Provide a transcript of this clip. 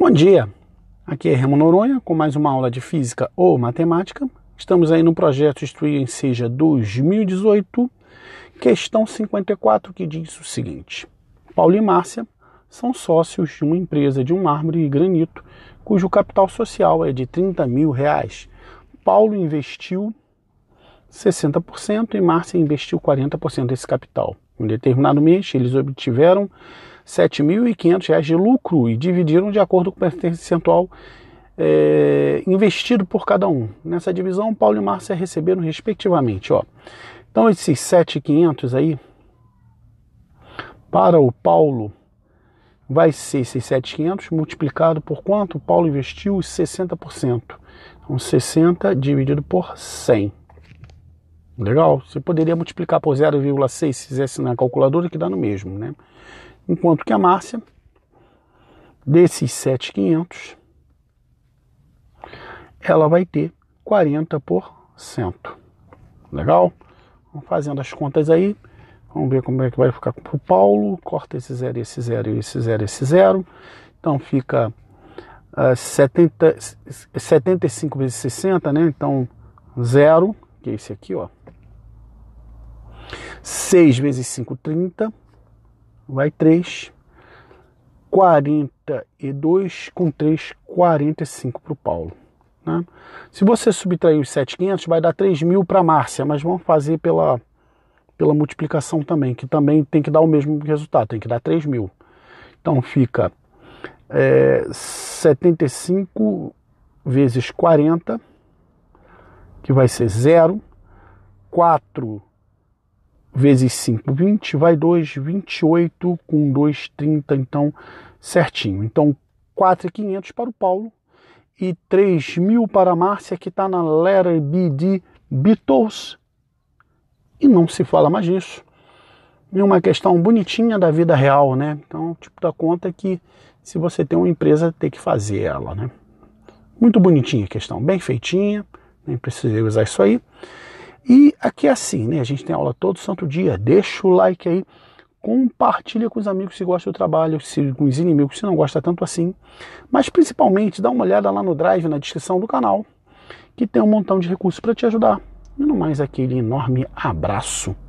Bom dia, aqui é Remo Noronha com mais uma aula de Física ou Matemática. Estamos aí no projeto Instruir em Seja 2018, questão 54, que diz o seguinte. Paulo e Márcia são sócios de uma empresa de mármore e granito, cujo capital social é de 30 mil reais. Paulo investiu 60% e Márcia investiu 40% desse capital. Em determinado mês, eles obtiveram 7.500 reais de lucro e dividiram de acordo com o percentual é, investido por cada um. Nessa divisão, Paulo e Márcia receberam respectivamente. Ó. Então, esses 7,500 aí, para o Paulo, vai ser esses 7,500 multiplicado por quanto? O Paulo investiu os 60%. Então, 60 dividido por 100. Legal? Você poderia multiplicar por 0,6 se fizesse na calculadora, que dá no mesmo, né? enquanto que a Márcia, desses 7,500, ela vai ter 40%. Legal? Vamos fazendo as contas aí. Vamos ver como é que vai ficar com o Paulo. Corta esse zero, esse zero, esse zero, esse zero. Então fica uh, 70, 75 vezes 60, né? Então zero, que é esse aqui, ó. 6 vezes 5, 30 vai 3, 42 com 3, 45 para o Paulo. Né? Se você subtrair os 7,500, vai dar 3.000 para a Márcia, mas vamos fazer pela, pela multiplicação também, que também tem que dar o mesmo resultado, tem que dar 3.000. Então fica é, 75 vezes 40, que vai ser 0, 4 vezes 5, 20, vai 2, 28, com 2, 30, então certinho. Então 4,500 para o Paulo e 3 para a Márcia, que está na letter B de Beatles. E não se fala mais disso. E uma questão bonitinha da vida real, né? Então, tipo da conta é que se você tem uma empresa, tem que fazer ela, né? Muito bonitinha a questão, bem feitinha, nem precisei usar isso aí. E aqui é assim, né? A gente tem aula todo santo dia. Deixa o like aí, compartilha com os amigos se gosta do trabalho, se, com os inimigos se não gosta tanto assim. Mas principalmente dá uma olhada lá no Drive, na descrição do canal, que tem um montão de recursos para te ajudar. E no mais aquele enorme abraço.